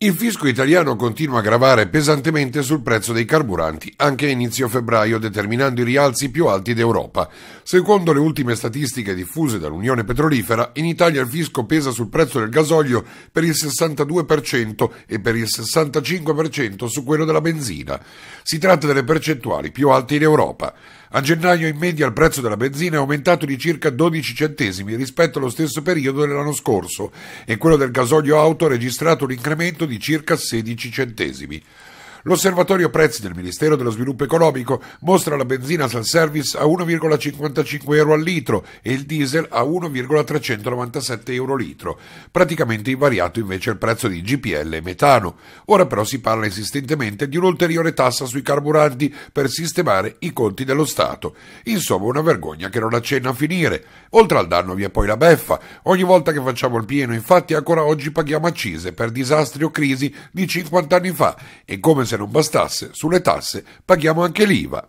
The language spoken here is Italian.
Il fisco italiano continua a gravare pesantemente sul prezzo dei carburanti anche a inizio febbraio, determinando i rialzi più alti d'Europa. Secondo le ultime statistiche diffuse dall'Unione Petrolifera, in Italia il fisco pesa sul prezzo del gasolio per il 62% e per il 65% su quello della benzina. Si tratta delle percentuali più alte in Europa. A gennaio in media il prezzo della benzina è aumentato di circa 12 centesimi rispetto allo stesso periodo dell'anno scorso e quello del gasolio auto ha registrato un incremento di circa 16 centesimi. L'osservatorio prezzi del Ministero dello Sviluppo Economico mostra la benzina self-service a 1,55 euro al litro e il diesel a 1,397 euro litro, praticamente invariato invece il prezzo di GPL e metano. Ora però si parla insistentemente di un'ulteriore tassa sui carburanti per sistemare i conti dello Stato. Insomma, una vergogna che non accenna a finire. Oltre al danno vi è poi la beffa. Ogni volta che facciamo il pieno, infatti, ancora oggi paghiamo accise per disastri o crisi di 50 anni fa e come se non bastasse, sulle tasse paghiamo anche l'IVA.